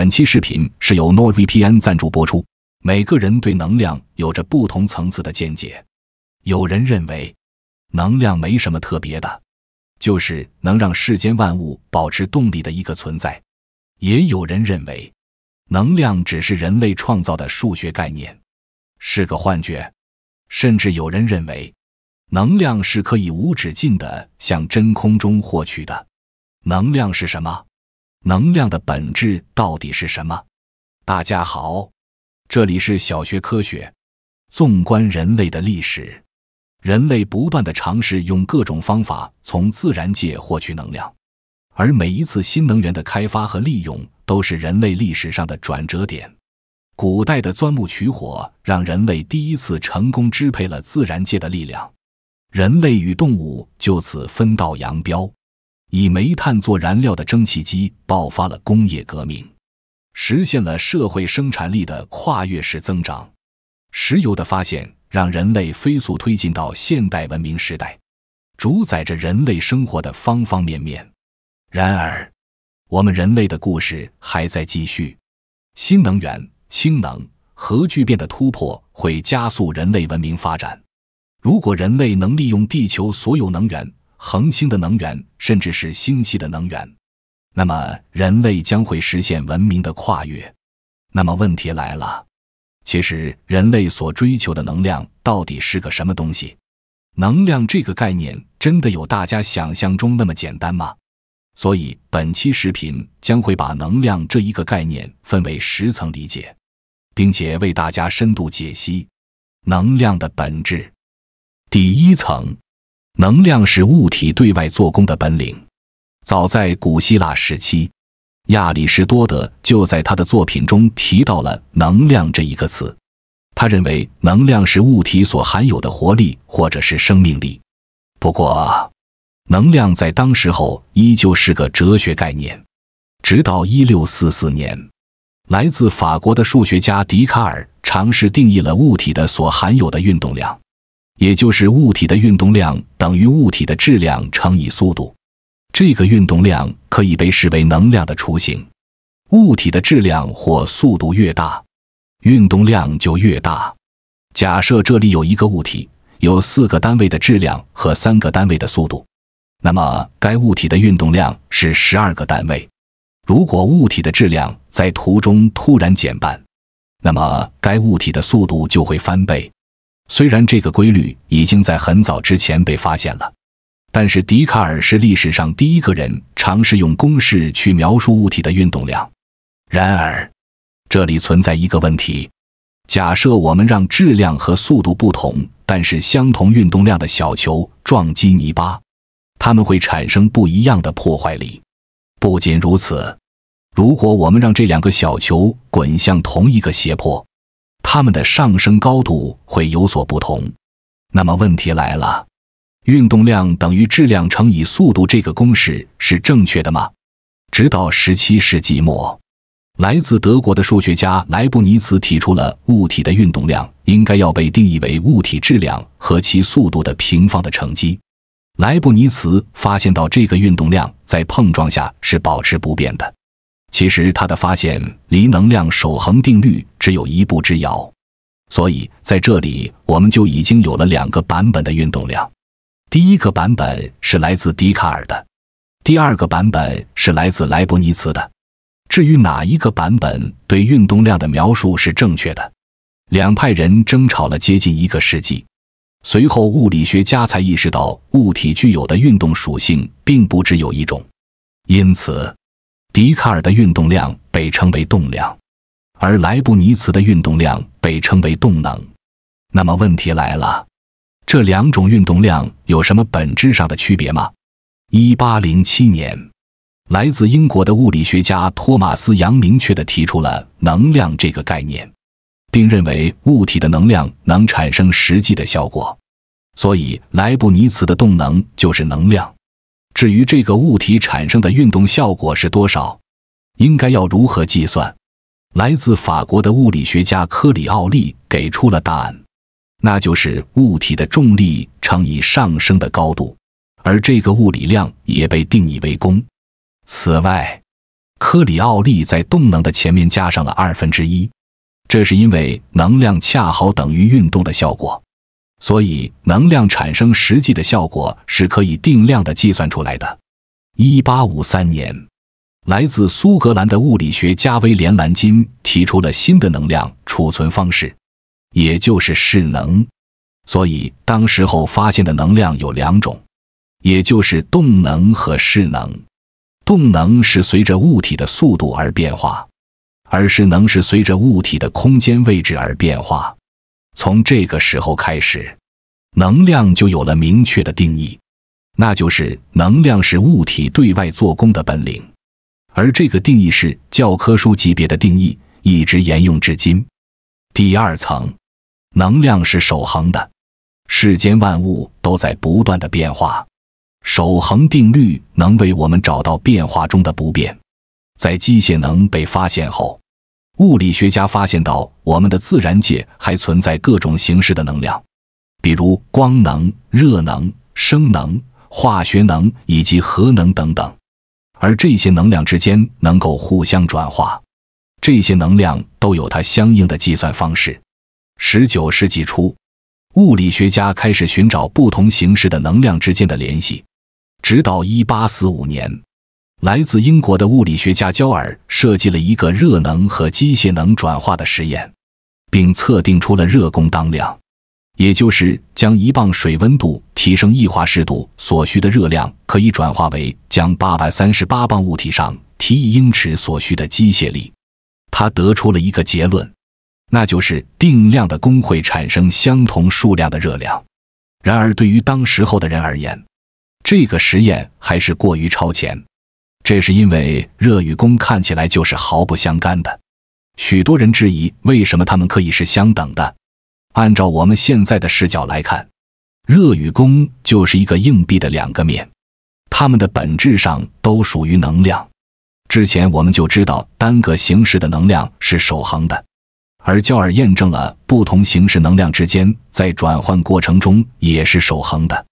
本期视频是由 NordVPN 赞助播出。每个人对能量有着不同层次的见解。有人认为，能量没什么特别的，就是能让世间万物保持动力的一个存在；也有人认为，能量只是人类创造的数学概念，是个幻觉；甚至有人认为，能量是可以无止境的向真空中获取的。能量是什么？能量的本质到底是什么？大家好，这里是小学科学。纵观人类的历史，人类不断的尝试用各种方法从自然界获取能量，而每一次新能源的开发和利用都是人类历史上的转折点。古代的钻木取火让人类第一次成功支配了自然界的力量，人类与动物就此分道扬镳。以煤炭做燃料的蒸汽机爆发了工业革命，实现了社会生产力的跨越式增长。石油的发现让人类飞速推进到现代文明时代，主宰着人类生活的方方面面。然而，我们人类的故事还在继续。新能源、氢能、核聚变的突破会加速人类文明发展。如果人类能利用地球所有能源，恒星的能源，甚至是星系的能源，那么人类将会实现文明的跨越。那么问题来了，其实人类所追求的能量到底是个什么东西？能量这个概念真的有大家想象中那么简单吗？所以本期视频将会把能量这一个概念分为十层理解，并且为大家深度解析能量的本质。第一层。能量是物体对外做功的本领。早在古希腊时期，亚里士多德就在他的作品中提到了“能量”这一个词。他认为能量是物体所含有的活力或者是生命力。不过，能量在当时候依旧是个哲学概念。直到1644年，来自法国的数学家笛卡尔尝试定义了物体的所含有的运动量。也就是物体的运动量等于物体的质量乘以速度，这个运动量可以被视为能量的雏形。物体的质量或速度越大，运动量就越大。假设这里有一个物体，有四个单位的质量和三个单位的速度，那么该物体的运动量是十二个单位。如果物体的质量在图中突然减半，那么该物体的速度就会翻倍。虽然这个规律已经在很早之前被发现了，但是笛卡尔是历史上第一个人尝试用公式去描述物体的运动量。然而，这里存在一个问题：假设我们让质量和速度不同但是相同运动量的小球撞击泥巴，它们会产生不一样的破坏力。不仅如此，如果我们让这两个小球滚向同一个斜坡，它们的上升高度会有所不同。那么问题来了，运动量等于质量乘以速度这个公式是正确的吗？直到十七世纪末，来自德国的数学家莱布尼茨提出了物体的运动量应该要被定义为物体质量和其速度的平方的乘积。莱布尼茨发现到这个运动量在碰撞下是保持不变的。其实他的发现离能量守恒定律只有一步之遥，所以在这里我们就已经有了两个版本的运动量。第一个版本是来自笛卡尔的，第二个版本是来自莱布尼茨的。至于哪一个版本对运动量的描述是正确的，两派人争吵了接近一个世纪。随后，物理学家才意识到，物体具有的运动属性并不只有一种，因此。笛卡尔的运动量被称为动量，而莱布尼茨的运动量被称为动能。那么问题来了，这两种运动量有什么本质上的区别吗？一八零七年，来自英国的物理学家托马斯杨明确的提出了能量这个概念，并认为物体的能量能产生实际的效果，所以莱布尼茨的动能就是能量。至于这个物体产生的运动效果是多少，应该要如何计算？来自法国的物理学家科里奥利给出了答案，那就是物体的重力乘以上升的高度，而这个物理量也被定义为功。此外，科里奥利在动能的前面加上了二分之一，这是因为能量恰好等于运动的效果。所以，能量产生实际的效果是可以定量的计算出来的。一八五三年，来自苏格兰的物理学家威廉·兰金提出了新的能量储存方式，也就是势能。所以，当时候发现的能量有两种，也就是动能和势能。动能是随着物体的速度而变化，而是能是随着物体的空间位置而变化。从这个时候开始，能量就有了明确的定义，那就是能量是物体对外做功的本领，而这个定义是教科书级别的定义，一直沿用至今。第二层，能量是守恒的，世间万物都在不断的变化，守恒定律能为我们找到变化中的不变。在机械能被发现后。物理学家发现到，我们的自然界还存在各种形式的能量，比如光能、热能、声能、化学能以及核能等等。而这些能量之间能够互相转化，这些能量都有它相应的计算方式。十九世纪初，物理学家开始寻找不同形式的能量之间的联系，直到一八四五年。来自英国的物理学家焦耳设计了一个热能和机械能转化的实验，并测定出了热功当量，也就是将一磅水温度提升一华氏度所需的热量可以转化为将八百三十八磅物体上提一英尺所需的机械力。他得出了一个结论，那就是定量的功会产生相同数量的热量。然而，对于当时候的人而言，这个实验还是过于超前。这是因为热与功看起来就是毫不相干的，许多人质疑为什么它们可以是相等的。按照我们现在的视角来看，热与功就是一个硬币的两个面，它们的本质上都属于能量。之前我们就知道单个形式的能量是守恒的，而焦耳验证了不同形式能量之间在转换过程中也是守恒的，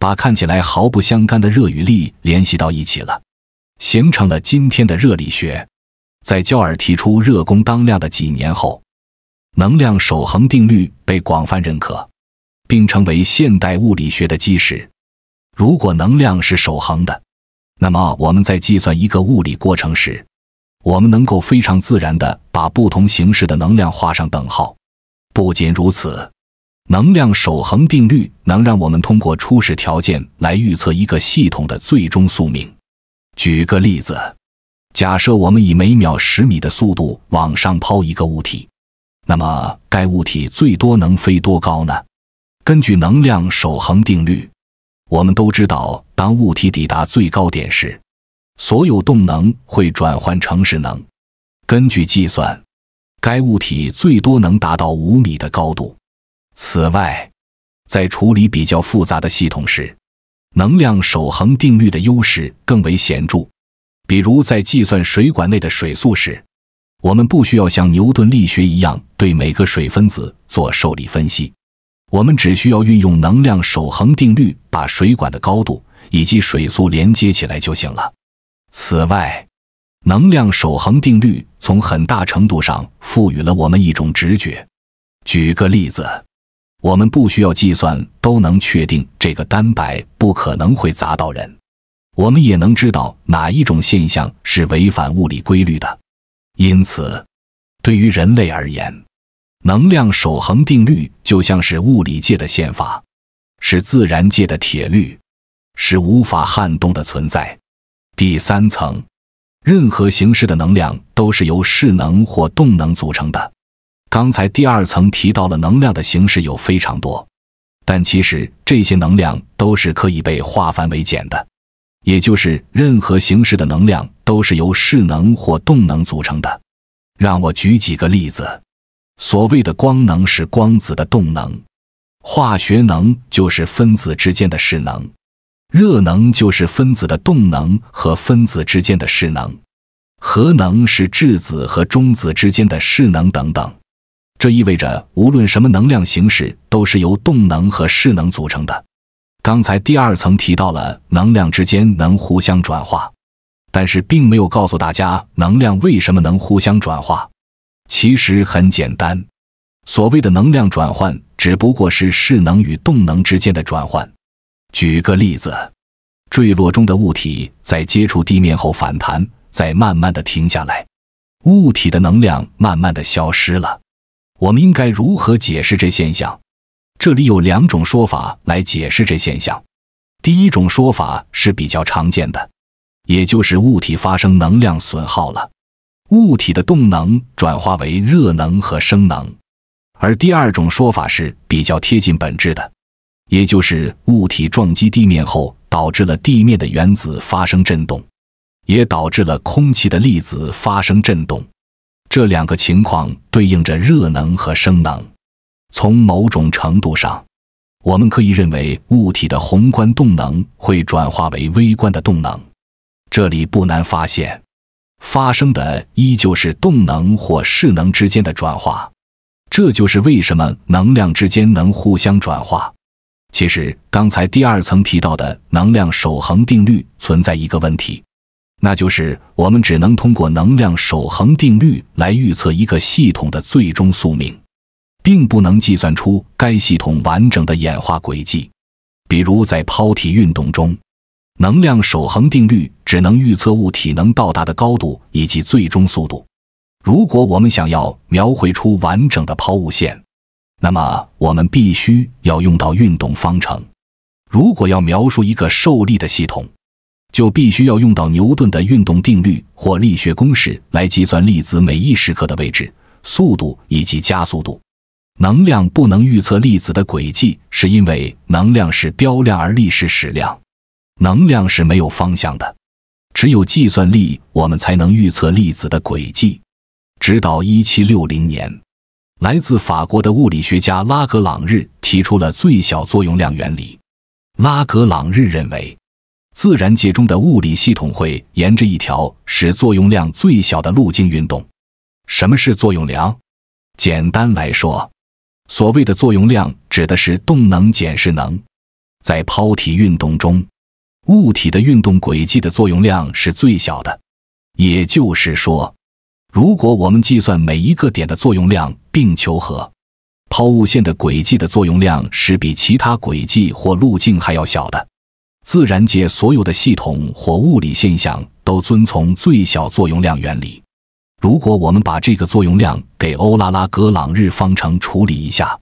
把看起来毫不相干的热与力联系到一起了。形成了今天的热力学。在焦耳提出热功当量的几年后，能量守恒定律被广泛认可，并成为现代物理学的基石。如果能量是守恒的，那么我们在计算一个物理过程时，我们能够非常自然地把不同形式的能量画上等号。不仅如此，能量守恒定律能让我们通过初始条件来预测一个系统的最终宿命。举个例子，假设我们以每秒十米的速度往上抛一个物体，那么该物体最多能飞多高呢？根据能量守恒定律，我们都知道，当物体抵达最高点时，所有动能会转换成势能。根据计算，该物体最多能达到五米的高度。此外，在处理比较复杂的系统时，能量守恒定律的优势更为显著，比如在计算水管内的水速时，我们不需要像牛顿力学一样对每个水分子做受力分析，我们只需要运用能量守恒定律把水管的高度以及水速连接起来就行了。此外，能量守恒定律从很大程度上赋予了我们一种直觉。举个例子。我们不需要计算，都能确定这个单摆不可能会砸到人。我们也能知道哪一种现象是违反物理规律的。因此，对于人类而言，能量守恒定律就像是物理界的宪法，是自然界的铁律，是无法撼动的存在。第三层，任何形式的能量都是由势能或动能组成的。刚才第二层提到了能量的形式有非常多，但其实这些能量都是可以被化繁为简的，也就是任何形式的能量都是由势能或动能组成的。让我举几个例子：所谓的光能是光子的动能，化学能就是分子之间的势能，热能就是分子的动能和分子之间的势能，核能是质子和中子之间的势能等等。这意味着，无论什么能量形式，都是由动能和势能组成的。刚才第二层提到了能量之间能互相转化，但是并没有告诉大家能量为什么能互相转化。其实很简单，所谓的能量转换，只不过是势能与动能之间的转换。举个例子，坠落中的物体在接触地面后反弹，再慢慢的停下来，物体的能量慢慢的消失了。我们应该如何解释这现象？这里有两种说法来解释这现象。第一种说法是比较常见的，也就是物体发生能量损耗了，物体的动能转化为热能和生能。而第二种说法是比较贴近本质的，也就是物体撞击地面后，导致了地面的原子发生震动，也导致了空气的粒子发生震动。这两个情况对应着热能和生能。从某种程度上，我们可以认为物体的宏观动能会转化为微观的动能。这里不难发现，发生的依旧是动能或势能之间的转化。这就是为什么能量之间能互相转化。其实，刚才第二层提到的能量守恒定律存在一个问题。那就是我们只能通过能量守恒定律来预测一个系统的最终宿命，并不能计算出该系统完整的演化轨迹。比如在抛体运动中，能量守恒定律只能预测物体能到达的高度以及最终速度。如果我们想要描绘出完整的抛物线，那么我们必须要用到运动方程。如果要描述一个受力的系统，就必须要用到牛顿的运动定律或力学公式来计算粒子每一时刻的位置、速度以及加速度。能量不能预测粒子的轨迹，是因为能量是标量而力是矢量，能量是没有方向的。只有计算力，我们才能预测粒子的轨迹。直到一七六零年，来自法国的物理学家拉格朗日提出了最小作用量原理。拉格朗日认为。自然界中的物理系统会沿着一条使作用量最小的路径运动。什么是作用量？简单来说，所谓的作用量指的是动能减势能。在抛体运动中，物体的运动轨迹的作用量是最小的。也就是说，如果我们计算每一个点的作用量并求和，抛物线的轨迹的作用量是比其他轨迹或路径还要小的。自然界所有的系统或物理现象都遵从最小作用量原理。如果我们把这个作用量给欧拉拉格朗日方程处理一下，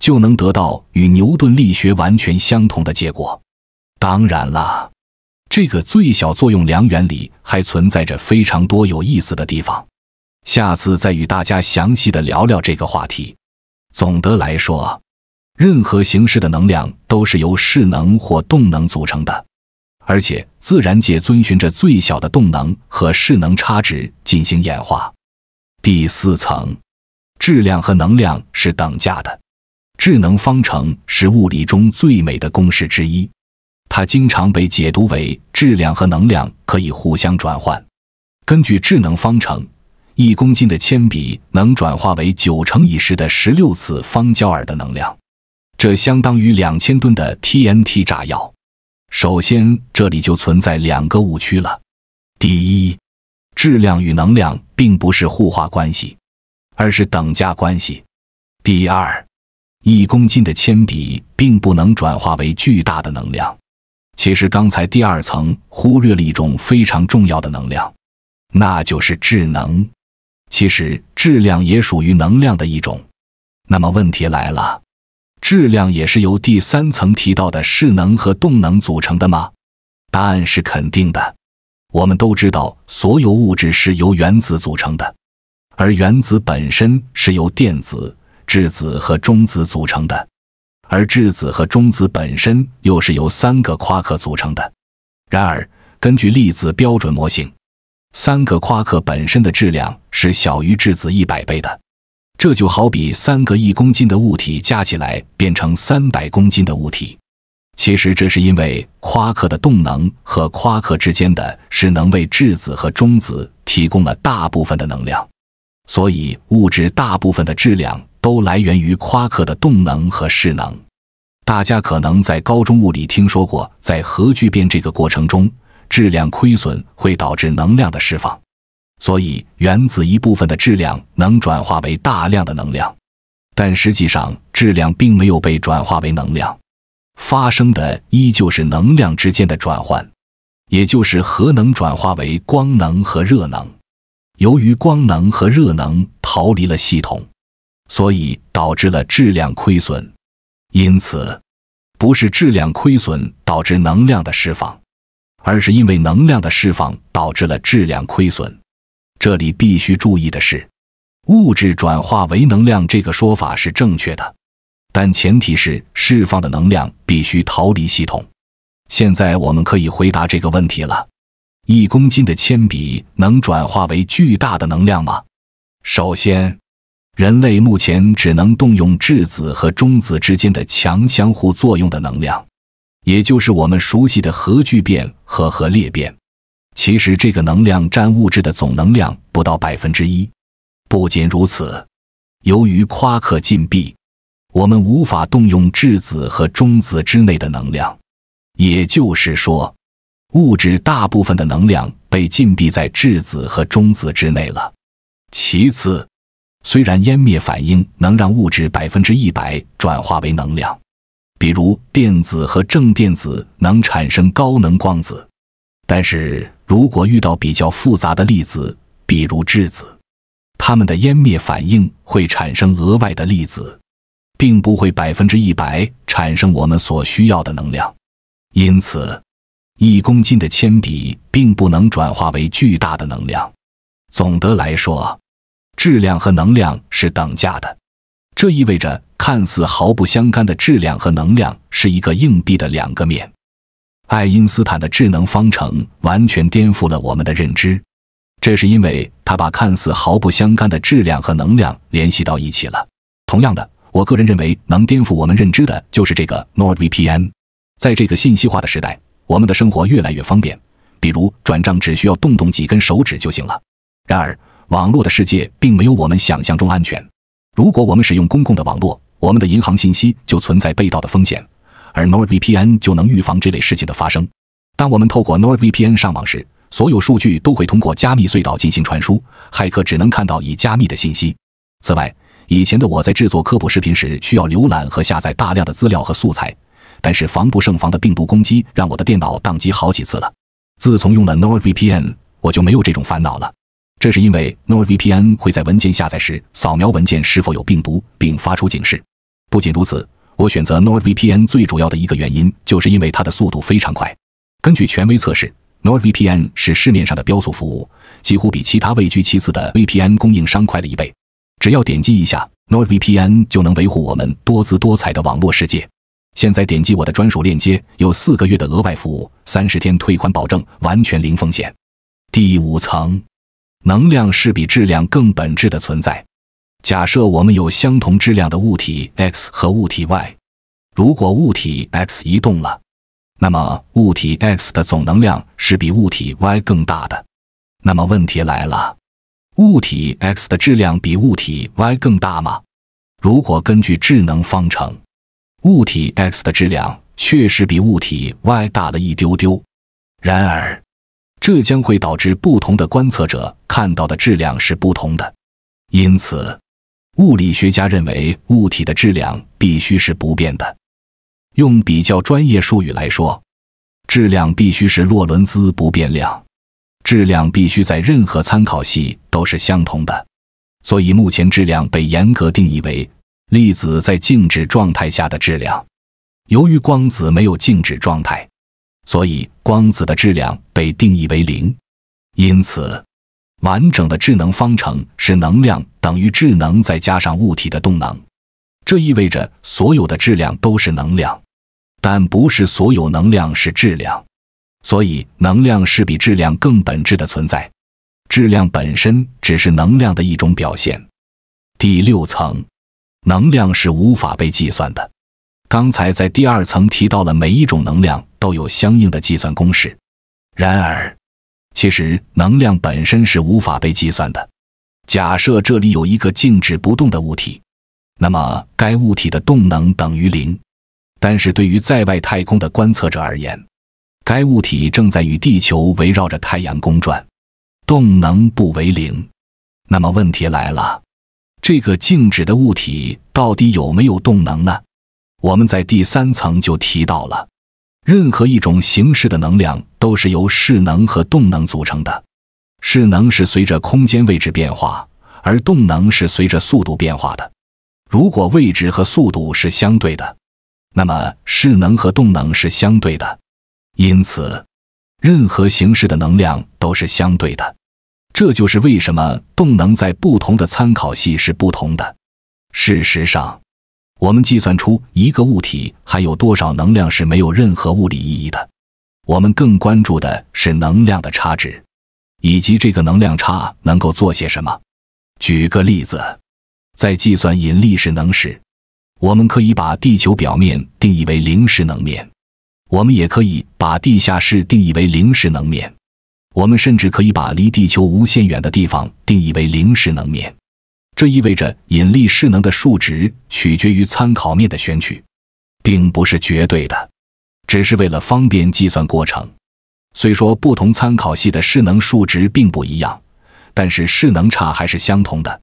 就能得到与牛顿力学完全相同的结果。当然了，这个最小作用量原理还存在着非常多有意思的地方。下次再与大家详细的聊聊这个话题。总的来说，任何形式的能量都是由势能或动能组成的，而且自然界遵循着最小的动能和势能差值进行演化。第四层，质量和能量是等价的。智能方程是物理中最美的公式之一，它经常被解读为质量和能量可以互相转换。根据智能方程，一公斤的铅笔能转化为九乘以十的十六次方焦耳的能量。这相当于两千吨的 TNT 炸药。首先，这里就存在两个误区了。第一，质量与能量并不是互化关系，而是等价关系。第二，一公斤的铅笔并不能转化为巨大的能量。其实，刚才第二层忽略了一种非常重要的能量，那就是智能。其实，质量也属于能量的一种。那么，问题来了。质量也是由第三层提到的势能和动能组成的吗？答案是肯定的。我们都知道，所有物质是由原子组成的，而原子本身是由电子、质子和中子组成的，而质子和中子本身又是由三个夸克组成的。然而，根据粒子标准模型，三个夸克本身的质量是小于质子一百倍的。这就好比三个一公斤的物体加起来变成三百公斤的物体，其实这是因为夸克的动能和夸克之间的势能为质子和中子提供了大部分的能量，所以物质大部分的质量都来源于夸克的动能和势能。大家可能在高中物理听说过，在核聚变这个过程中，质量亏损会导致能量的释放。所以，原子一部分的质量能转化为大量的能量，但实际上质量并没有被转化为能量，发生的依旧是能量之间的转换，也就是核能转化为光能和热能。由于光能和热能逃离了系统，所以导致了质量亏损。因此，不是质量亏损导致能量的释放，而是因为能量的释放导致了质量亏损。这里必须注意的是，物质转化为能量这个说法是正确的，但前提是释放的能量必须逃离系统。现在我们可以回答这个问题了：一公斤的铅笔能转化为巨大的能量吗？首先，人类目前只能动用质子和中子之间的强相互作用的能量，也就是我们熟悉的核聚变和核裂变。其实，这个能量占物质的总能量不到百分之一。不仅如此，由于夸克禁闭，我们无法动用质子和中子之内的能量。也就是说，物质大部分的能量被禁闭在质子和中子之内了。其次，虽然湮灭反应能让物质百分之一百转化为能量，比如电子和正电子能产生高能光子，但是。如果遇到比较复杂的粒子，比如质子，它们的湮灭反应会产生额外的粒子，并不会百分之一百产生我们所需要的能量。因此，一公斤的铅笔并不能转化为巨大的能量。总的来说，质量和能量是等价的，这意味着看似毫不相干的质量和能量是一个硬币的两个面。爱因斯坦的智能方程完全颠覆了我们的认知，这是因为他把看似毫不相干的质量和能量联系到一起了。同样的，我个人认为能颠覆我们认知的就是这个 NordVPN。在这个信息化的时代，我们的生活越来越方便，比如转账只需要动动几根手指就行了。然而，网络的世界并没有我们想象中安全。如果我们使用公共的网络，我们的银行信息就存在被盗的风险。而 NordVPN 就能预防这类事情的发生。当我们透过 NordVPN 上网时，所有数据都会通过加密隧道进行传输，骇客只能看到已加密的信息。此外，以前的我在制作科普视频时，需要浏览和下载大量的资料和素材，但是防不胜防的病毒攻击让我的电脑宕机好几次了。自从用了 NordVPN，我就没有这种烦恼了。这是因为 NordVPN 会在文件下载时扫描文件是否有病毒，并发出警示。不仅如此。我选择 NordVPN 最主要的一个原因，就是因为它的速度非常快。根据权威测试，NordVPN 是市面上的标速服务，几乎比其他位居其次的 VPN 供应商快了一倍。只要点击一下 NordVPN，就能维护我们多姿多彩的网络世界。现在点击我的专属链接，有四个月的额外服务，三十天退款保证，完全零风险。第五层，能量是比质量更本质的存在。假设我们有相同质量的物体 X 和物体 Y，如果物体 X 移动了，那么物体 X 的总能量是比物体 Y 更大的。那么问题来了，物体 X 的质量比物体 Y 更大吗？如果根据智能方程，物体 X 的质量确实比物体 Y 大了一丢丢，然而这将会导致不同的观测者看到的质量是不同的，因此。物理学家认为，物体的质量必须是不变的。用比较专业术语来说，质量必须是洛伦兹不变量，质量必须在任何参考系都是相同的。所以，目前质量被严格定义为粒子在静止状态下的质量。由于光子没有静止状态，所以光子的质量被定义为零。因此。完整的智能方程是能量等于智能再加上物体的动能，这意味着所有的质量都是能量，但不是所有能量是质量，所以能量是比质量更本质的存在。质量本身只是能量的一种表现。第六层，能量是无法被计算的。刚才在第二层提到了每一种能量都有相应的计算公式，然而。其实，能量本身是无法被计算的。假设这里有一个静止不动的物体，那么该物体的动能等于零。但是，对于在外太空的观测者而言，该物体正在与地球围绕着太阳公转，动能不为零。那么，问题来了：这个静止的物体到底有没有动能呢？我们在第三层就提到了。任何一种形式的能量都是由势能和动能组成的。势能是随着空间位置变化，而动能是随着速度变化的。如果位置和速度是相对的，那么势能和动能是相对的。因此，任何形式的能量都是相对的。这就是为什么动能在不同的参考系是不同的。事实上，我们计算出一个物体还有多少能量是没有任何物理意义的。我们更关注的是能量的差值，以及这个能量差能够做些什么。举个例子，在计算引力势能时，我们可以把地球表面定义为零势能面；我们也可以把地下室定义为零势能面；我们甚至可以把离地球无限远的地方定义为零势能面。这意味着引力势能的数值取决于参考面的选取，并不是绝对的，只是为了方便计算过程。虽说不同参考系的势能数值并不一样，但是势能差还是相同的。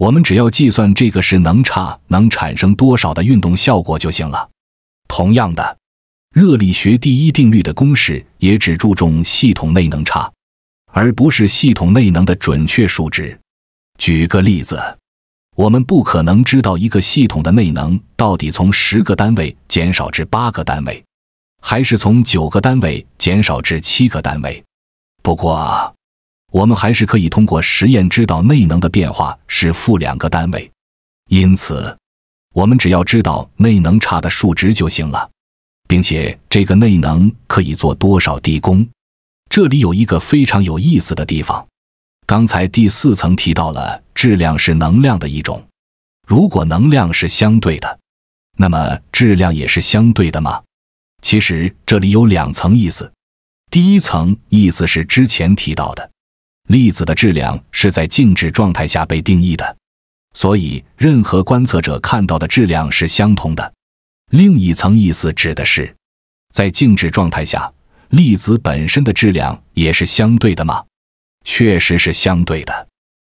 我们只要计算这个势能差能产生多少的运动效果就行了。同样的，热力学第一定律的公式也只注重系统内能差，而不是系统内能的准确数值。举个例子，我们不可能知道一个系统的内能到底从十个单位减少至八个单位，还是从九个单位减少至七个单位。不过，我们还是可以通过实验知道内能的变化是负两个单位。因此，我们只要知道内能差的数值就行了，并且这个内能可以做多少地宫。这里有一个非常有意思的地方。刚才第四层提到了质量是能量的一种，如果能量是相对的，那么质量也是相对的吗？其实这里有两层意思。第一层意思是之前提到的，粒子的质量是在静止状态下被定义的，所以任何观测者看到的质量是相同的。另一层意思指的是，在静止状态下，粒子本身的质量也是相对的吗？确实是相对的，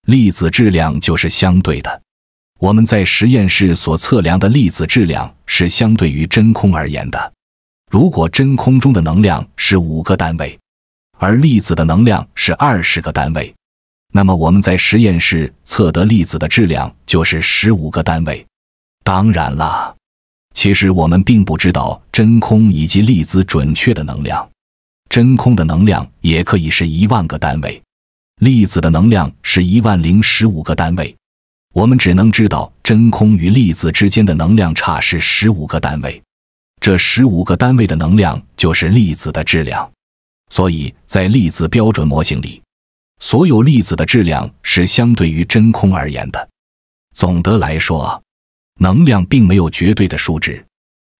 粒子质量就是相对的。我们在实验室所测量的粒子质量是相对于真空而言的。如果真空中的能量是五个单位，而粒子的能量是二十个单位，那么我们在实验室测得粒子的质量就是十五个单位。当然了，其实我们并不知道真空以及粒子准确的能量，真空的能量也可以是一万个单位。粒子的能量是一万零十五个单位，我们只能知道真空与粒子之间的能量差是十五个单位。这十五个单位的能量就是粒子的质量。所以在粒子标准模型里，所有粒子的质量是相对于真空而言的。总的来说，能量并没有绝对的数值，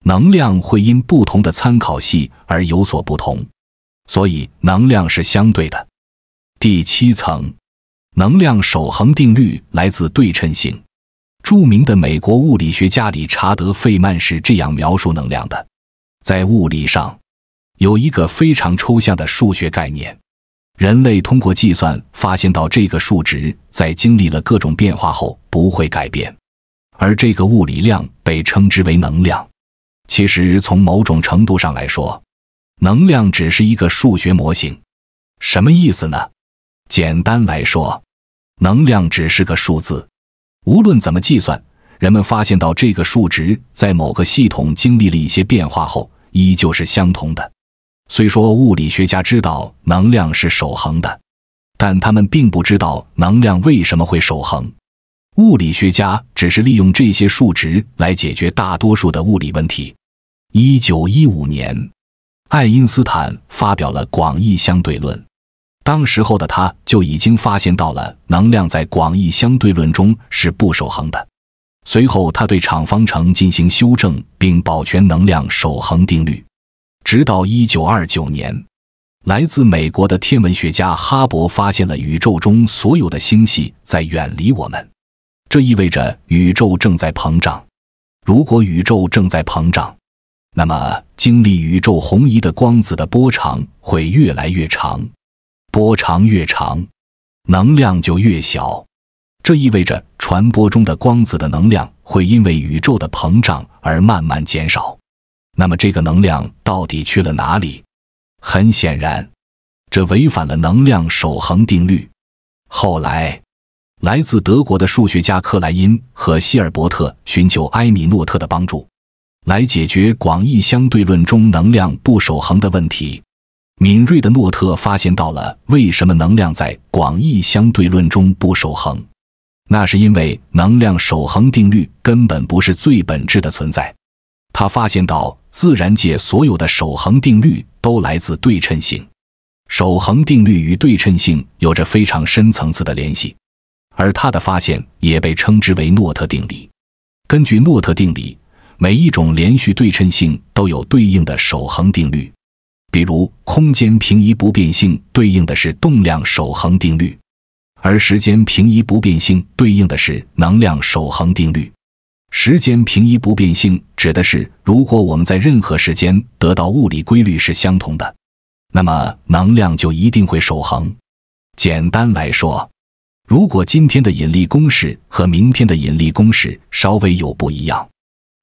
能量会因不同的参考系而有所不同，所以能量是相对的。第七层，能量守恒定律来自对称性。著名的美国物理学家理查德·费曼是这样描述能量的：在物理上，有一个非常抽象的数学概念，人类通过计算发现到这个数值在经历了各种变化后不会改变，而这个物理量被称之为能量。其实从某种程度上来说，能量只是一个数学模型。什么意思呢？简单来说，能量只是个数字，无论怎么计算，人们发现到这个数值在某个系统经历了一些变化后，依旧是相同的。虽说物理学家知道能量是守恒的，但他们并不知道能量为什么会守恒。物理学家只是利用这些数值来解决大多数的物理问题。一九一五年，爱因斯坦发表了广义相对论。当时候的他就已经发现到了能量在广义相对论中是不守恒的。随后，他对场方程进行修正，并保全能量守恒定律。直到一九二九年，来自美国的天文学家哈勃发现了宇宙中所有的星系在远离我们，这意味着宇宙正在膨胀。如果宇宙正在膨胀，那么经历宇宙红移的光子的波长会越来越长。波长越长，能量就越小。这意味着传播中的光子的能量会因为宇宙的膨胀而慢慢减少。那么，这个能量到底去了哪里？很显然，这违反了能量守恒定律。后来，来自德国的数学家克莱因和希尔伯特寻求埃米诺特的帮助，来解决广义相对论中能量不守恒的问题。敏锐的诺特发现到了为什么能量在广义相对论中不守恒，那是因为能量守恒定律根本不是最本质的存在。他发现到自然界所有的守恒定律都来自对称性，守恒定律与对称性有着非常深层次的联系，而他的发现也被称之为诺特定理。根据诺特定理，每一种连续对称性都有对应的守恒定律。比如，空间平移不变性对应的是动量守恒定律，而时间平移不变性对应的是能量守恒定律。时间平移不变性指的是，如果我们在任何时间得到物理规律是相同的，那么能量就一定会守恒。简单来说，如果今天的引力公式和明天的引力公式稍微有不一样。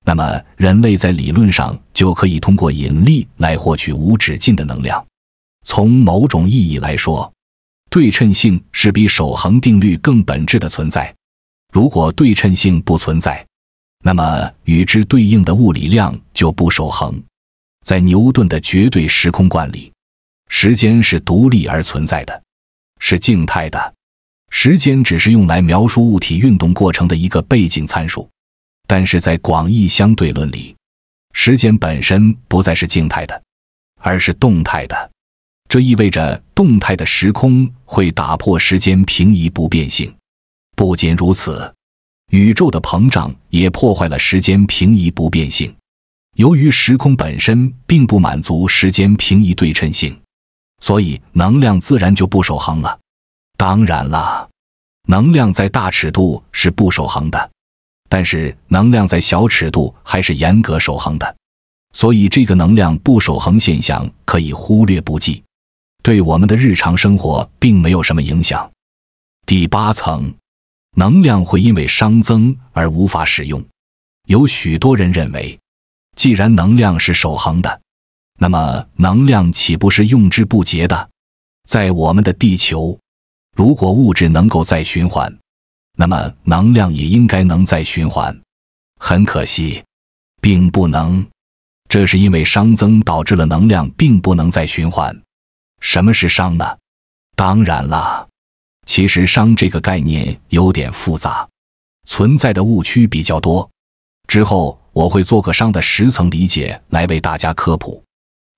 那么，人类在理论上就可以通过引力来获取无止境的能量。从某种意义来说，对称性是比守恒定律更本质的存在。如果对称性不存在，那么与之对应的物理量就不守恒。在牛顿的绝对时空观里，时间是独立而存在的，是静态的。时间只是用来描述物体运动过程的一个背景参数。但是在广义相对论里，时间本身不再是静态的，而是动态的。这意味着动态的时空会打破时间平移不变性。不仅如此，宇宙的膨胀也破坏了时间平移不变性。由于时空本身并不满足时间平移对称性，所以能量自然就不守恒了。当然了，能量在大尺度是不守恒的。但是，能量在小尺度还是严格守恒的，所以这个能量不守恒现象可以忽略不计，对我们的日常生活并没有什么影响。第八层，能量会因为熵增而无法使用。有许多人认为，既然能量是守恒的，那么能量岂不是用之不竭的？在我们的地球，如果物质能够再循环。那么，能量也应该能再循环，很可惜，并不能。这是因为熵增导致了能量并不能再循环。什么是熵呢？当然了，其实熵这个概念有点复杂，存在的误区比较多。之后我会做个熵的十层理解来为大家科普，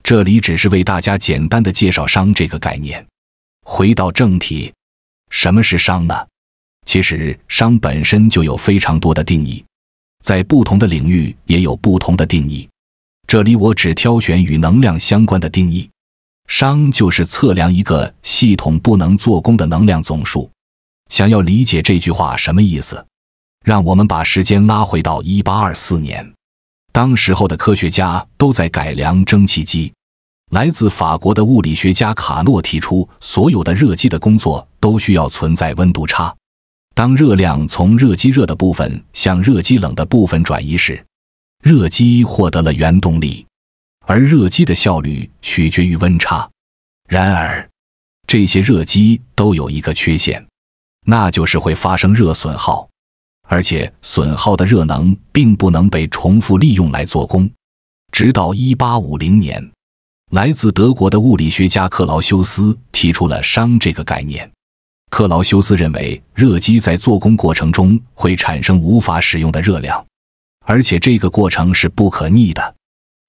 这里只是为大家简单的介绍熵这个概念。回到正题，什么是熵呢？其实，熵本身就有非常多的定义，在不同的领域也有不同的定义。这里我只挑选与能量相关的定义。熵就是测量一个系统不能做功的能量总数。想要理解这句话什么意思，让我们把时间拉回到一八二四年，当时候的科学家都在改良蒸汽机。来自法国的物理学家卡诺提出，所有的热机的工作都需要存在温度差。当热量从热机热的部分向热机冷的部分转移时，热机获得了原动力，而热机的效率取决于温差。然而，这些热机都有一个缺陷，那就是会发生热损耗，而且损耗的热能并不能被重复利用来做功。直到1850年，来自德国的物理学家克劳修斯提出了“熵”这个概念。克劳修斯认为，热机在做工过程中会产生无法使用的热量，而且这个过程是不可逆的。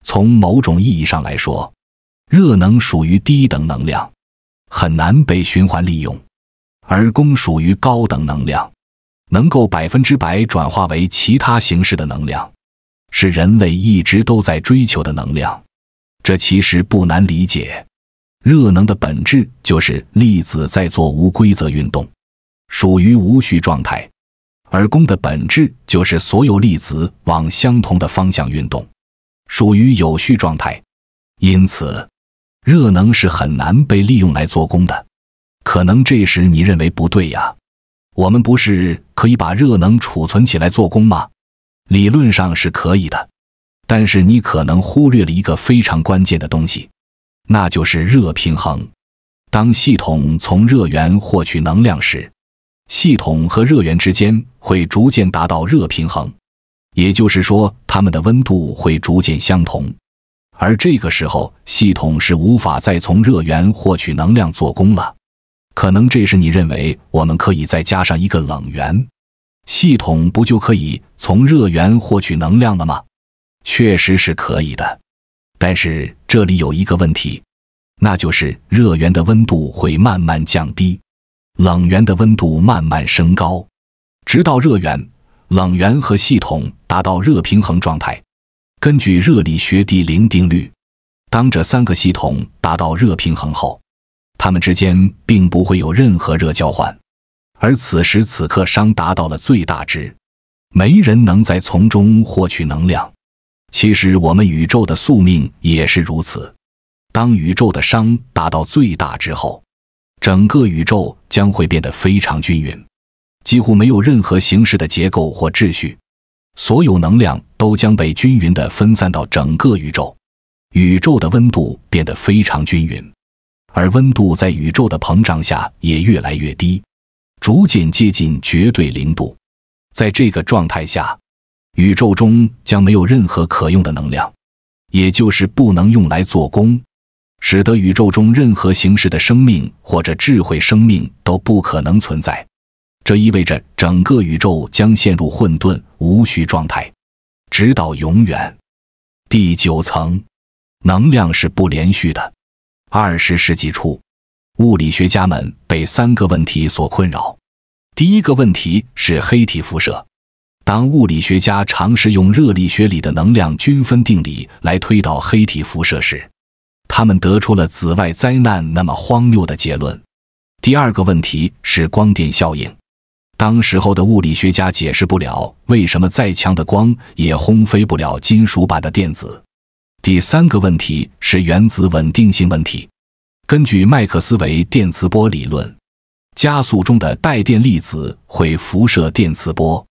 从某种意义上来说，热能属于低等能量，很难被循环利用；而功属于高等能量，能够百分之百转化为其他形式的能量，是人类一直都在追求的能量。这其实不难理解。热能的本质就是粒子在做无规则运动，属于无序状态；而功的本质就是所有粒子往相同的方向运动，属于有序状态。因此，热能是很难被利用来做功的。可能这时你认为不对呀？我们不是可以把热能储存起来做功吗？理论上是可以的，但是你可能忽略了一个非常关键的东西。那就是热平衡。当系统从热源获取能量时，系统和热源之间会逐渐达到热平衡，也就是说，它们的温度会逐渐相同。而这个时候，系统是无法再从热源获取能量做功了。可能这时你认为，我们可以再加上一个冷源，系统不就可以从热源获取能量了吗？确实是可以的。但是这里有一个问题，那就是热源的温度会慢慢降低，冷源的温度慢慢升高，直到热源、冷源和系统达到热平衡状态。根据热力学第零定律，当这三个系统达到热平衡后，它们之间并不会有任何热交换，而此时此刻熵达到了最大值，没人能在从中获取能量。其实，我们宇宙的宿命也是如此。当宇宙的熵达到最大之后，整个宇宙将会变得非常均匀，几乎没有任何形式的结构或秩序。所有能量都将被均匀地分散到整个宇宙，宇宙的温度变得非常均匀，而温度在宇宙的膨胀下也越来越低，逐渐接近绝对零度。在这个状态下，宇宙中将没有任何可用的能量，也就是不能用来做功，使得宇宙中任何形式的生命或者智慧生命都不可能存在。这意味着整个宇宙将陷入混沌无序状态，直到永远。第九层，能量是不连续的。二十世纪初，物理学家们被三个问题所困扰。第一个问题是黑体辐射。当物理学家尝试用热力学里的能量均分定理来推导黑体辐射时，他们得出了紫外灾难那么荒谬的结论。第二个问题是光电效应，当时候的物理学家解释不了为什么再强的光也轰飞不了金属板的电子。第三个问题是原子稳定性问题，根据麦克斯韦电磁波理论，加速中的带电粒子会辐射电磁波。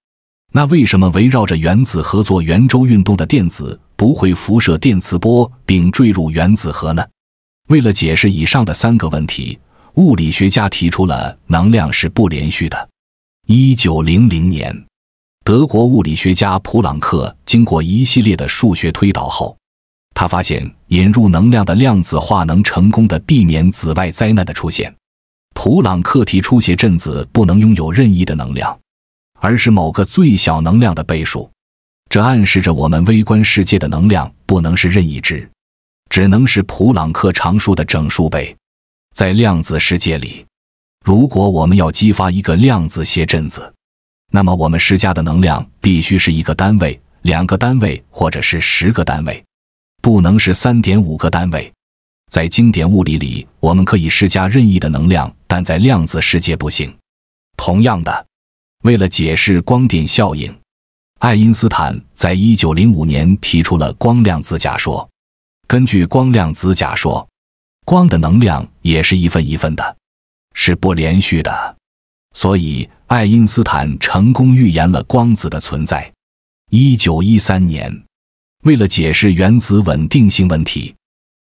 那为什么围绕着原子核做圆周运动的电子不会辐射电磁波并坠入原子核呢？为了解释以上的三个问题，物理学家提出了能量是不连续的。一九零零年，德国物理学家普朗克经过一系列的数学推导后，他发现引入能量的量子化能成功的避免紫外灾难的出现。普朗克提出谐振子不能拥有任意的能量。而是某个最小能量的倍数，这暗示着我们微观世界的能量不能是任意值，只能是普朗克常数的整数倍。在量子世界里，如果我们要激发一个量子谐振子，那么我们施加的能量必须是一个单位、两个单位或者是十个单位，不能是三点五个单位。在经典物理里，我们可以施加任意的能量，但在量子世界不行。同样的。为了解释光电效应，爱因斯坦在一九零五年提出了光量子假说。根据光量子假说，光的能量也是一份一份的，是不连续的。所以，爱因斯坦成功预言了光子的存在。一九一三年，为了解释原子稳定性问题，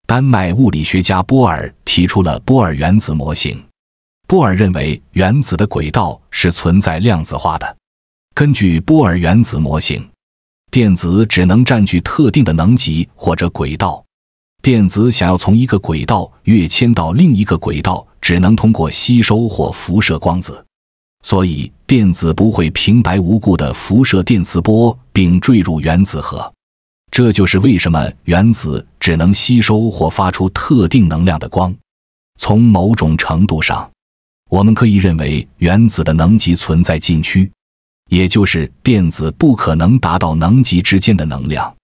丹麦物理学家玻尔提出了玻尔原子模型。波尔认为，原子的轨道是存在量子化的。根据波尔原子模型，电子只能占据特定的能级或者轨道。电子想要从一个轨道跃迁到另一个轨道，只能通过吸收或辐射光子。所以，电子不会平白无故地辐射电磁波并坠入原子核。这就是为什么原子只能吸收或发出特定能量的光。从某种程度上，我们可以认为原子的能级存在禁区，也就是电子不可能达到能级之间的能量。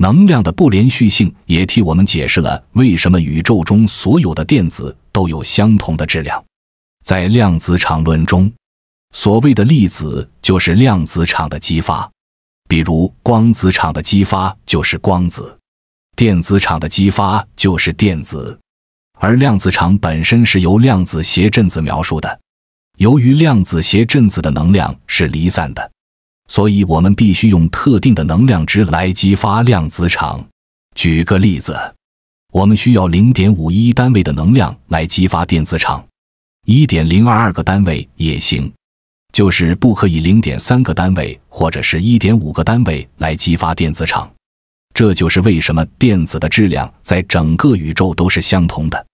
能量的不连续性也替我们解释了为什么宇宙中所有的电子都有相同的质量。在量子场论中，所谓的粒子就是量子场的激发，比如光子场的激发就是光子，电子场的激发就是电子。而量子场本身是由量子谐振子描述的。由于量子谐振子的能量是离散的，所以我们必须用特定的能量值来激发量子场。举个例子，我们需要零点五一单位的能量来激发电子场，一点零二二个单位也行，就是不可以零点三个单位或者是一点五个单位来激发电子场。这就是为什么电子的质量在整个宇宙都是相同的，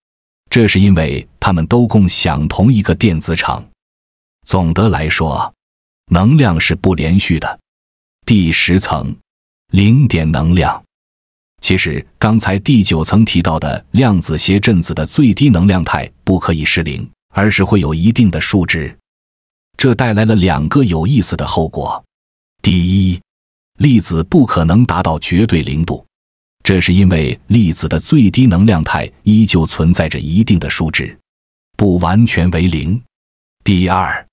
这是因为他们都共享同一个电子场。总的来说，能量是不连续的。第十层，零点能量。其实刚才第九层提到的量子谐振子的最低能量态不可以是零，而是会有一定的数值。这带来了两个有意思的后果。第一。粒子不可能达到绝对零度，这是因为粒子的最低能量态依旧存在着一定的数值，不完全为零。第二，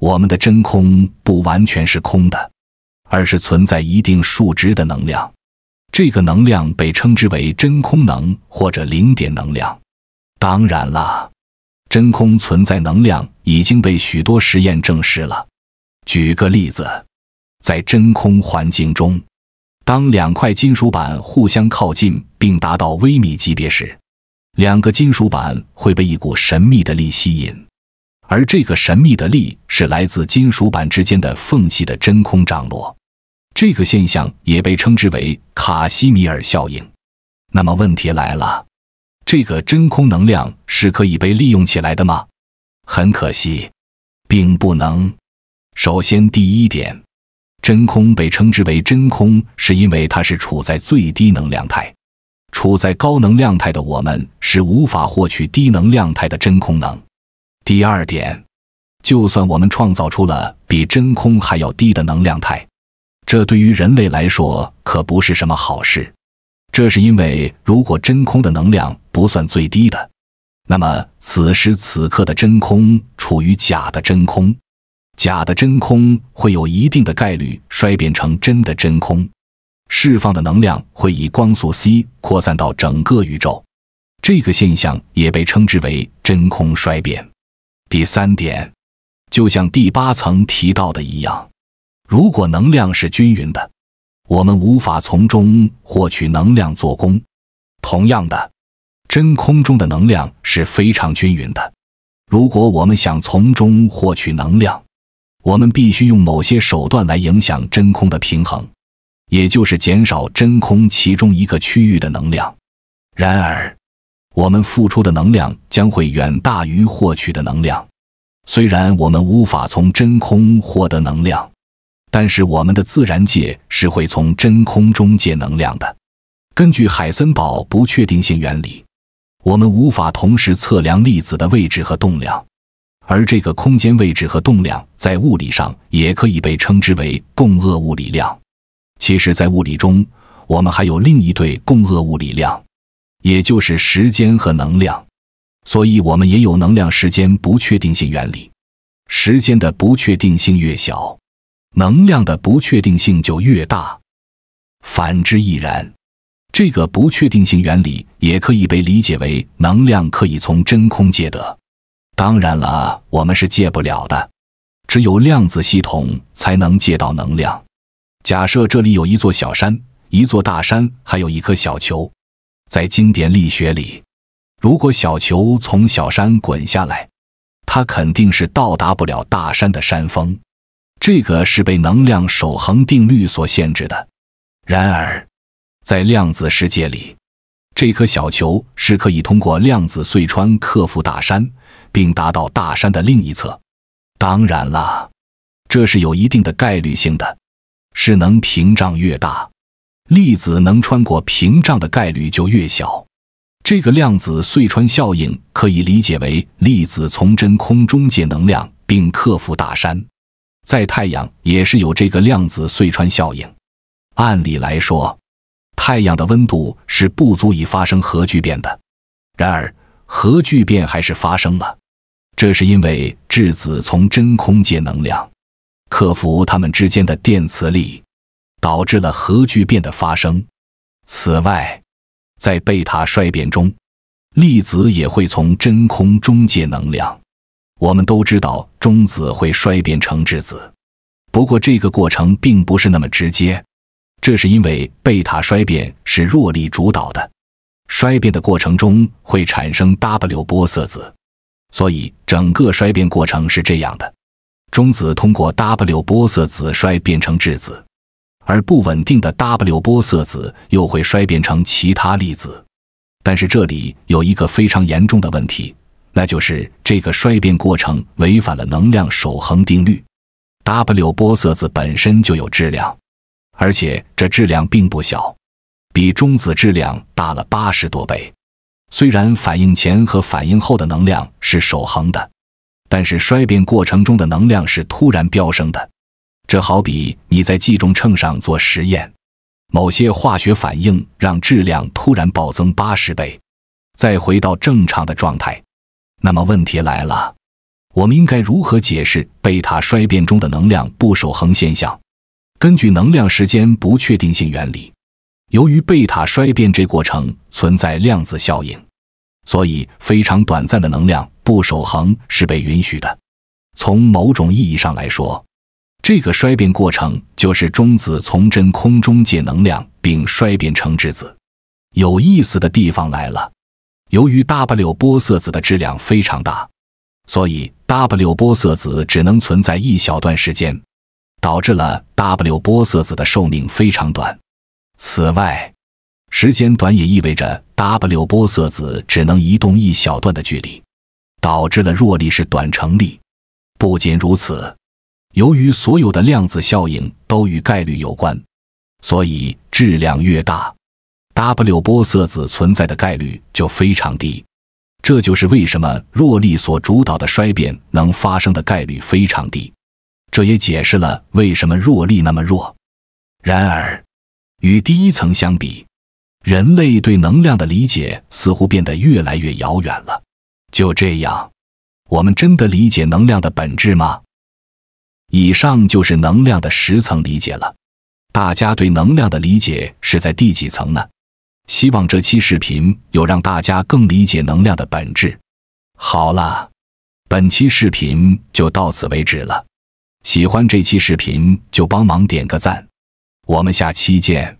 我们的真空不完全是空的，而是存在一定数值的能量，这个能量被称之为真空能或者零点能量。当然了，真空存在能量已经被许多实验证实了。举个例子。在真空环境中，当两块金属板互相靠近并达到微米级别时，两个金属板会被一股神秘的力吸引，而这个神秘的力是来自金属板之间的缝隙的真空涨落。这个现象也被称之为卡西米尔效应。那么问题来了，这个真空能量是可以被利用起来的吗？很可惜，并不能。首先，第一点。真空被称之为真空，是因为它是处在最低能量态。处在高能量态的我们是无法获取低能量态的真空能。第二点，就算我们创造出了比真空还要低的能量态，这对于人类来说可不是什么好事。这是因为，如果真空的能量不算最低的，那么此时此刻的真空处于假的真空。假的真空会有一定的概率衰变成真的真空，释放的能量会以光速 c 扩散到整个宇宙。这个现象也被称之为真空衰变。第三点，就像第八层提到的一样，如果能量是均匀的，我们无法从中获取能量做功。同样的，真空中的能量是非常均匀的，如果我们想从中获取能量，我们必须用某些手段来影响真空的平衡，也就是减少真空其中一个区域的能量。然而，我们付出的能量将会远大于获取的能量。虽然我们无法从真空获得能量，但是我们的自然界是会从真空中借能量的。根据海森堡不确定性原理，我们无法同时测量粒子的位置和动量。而这个空间位置和动量在物理上也可以被称之为共轭物理量。其实，在物理中，我们还有另一对共轭物理量，也就是时间和能量。所以，我们也有能量时间不确定性原理。时间的不确定性越小，能量的不确定性就越大；反之亦然。这个不确定性原理也可以被理解为能量可以从真空借得。当然了，我们是借不了的，只有量子系统才能借到能量。假设这里有一座小山，一座大山，还有一颗小球。在经典力学里，如果小球从小山滚下来，它肯定是到达不了大山的山峰，这个是被能量守恒定律所限制的。然而，在量子世界里，这颗小球是可以通过量子隧穿克服大山。并达到大山的另一侧，当然了，这是有一定的概率性的，是能屏障越大，粒子能穿过屏障的概率就越小。这个量子隧穿效应可以理解为粒子从真空中借能量并克服大山。在太阳也是有这个量子隧穿效应。按理来说，太阳的温度是不足以发生核聚变的，然而核聚变还是发生了。这是因为质子从真空界能量，克服它们之间的电磁力，导致了核聚变的发生。此外，在贝塔衰变中，粒子也会从真空中介能量。我们都知道中子会衰变成质子，不过这个过程并不是那么直接。这是因为贝塔衰变是弱力主导的，衰变的过程中会产生 W 波色子。所以，整个衰变过程是这样的：中子通过 W 波色子衰变成质子，而不稳定的 W 波色子又会衰变成其他粒子。但是，这里有一个非常严重的问题，那就是这个衰变过程违反了能量守恒定律。W 波色子本身就有质量，而且这质量并不小，比中子质量大了八十多倍。虽然反应前和反应后的能量是守恒的，但是衰变过程中的能量是突然飙升的。这好比你在计重秤上做实验，某些化学反应让质量突然暴增八十倍，再回到正常的状态。那么问题来了，我们应该如何解释贝塔衰变中的能量不守恒现象？根据能量时间不确定性原理。由于贝塔衰变这过程存在量子效应，所以非常短暂的能量不守恒是被允许的。从某种意义上来说，这个衰变过程就是中子从真空中借能量并衰变成质子。有意思的地方来了，由于 W 玻色子的质量非常大，所以 W 玻色子只能存在一小段时间，导致了 W 玻色子的寿命非常短。此外，时间短也意味着 W 波色子只能移动一小段的距离，导致了弱力是短程力。不仅如此，由于所有的量子效应都与概率有关，所以质量越大，W 波色子存在的概率就非常低。这就是为什么弱力所主导的衰变能发生的概率非常低。这也解释了为什么弱力那么弱。然而。与第一层相比，人类对能量的理解似乎变得越来越遥远了。就这样，我们真的理解能量的本质吗？以上就是能量的十层理解了。大家对能量的理解是在第几层呢？希望这期视频有让大家更理解能量的本质。好了，本期视频就到此为止了。喜欢这期视频就帮忙点个赞。我们下期见。